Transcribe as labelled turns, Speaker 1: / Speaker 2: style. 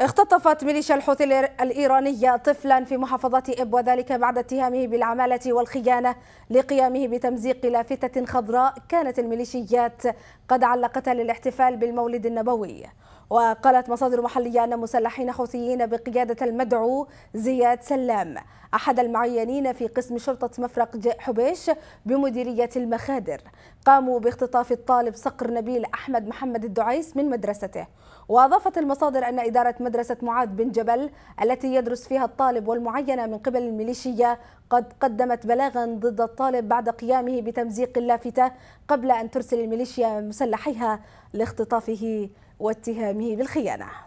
Speaker 1: اختطفت ميليشيا الحوثي الإيرانية طفلا في محافظة إب وذلك بعد اتهامه بالعمالة والخيانة لقيامه بتمزيق لافتة خضراء كانت الميليشيات قد علقتها للاحتفال بالمولد النبوي وقالت مصادر محلية أن مسلحين حوثيين بقيادة المدعو زياد سلام أحد المعينين في قسم شرطة مفرق حبيش بمديرية المخادر قاموا باختطاف الطالب صقر نبيل أحمد محمد الدعيس من مدرسته وأضافت المصادر أن إدارة مدرسة معاذ بن جبل التي يدرس فيها الطالب والمعينة من قبل الميليشية قد قدمت بلاغا ضد الطالب بعد قيامه بتمزيق اللافته قبل أن ترسل الميليشيا مسلحيها لاختطافه واتهامه المتهمه بالخيانه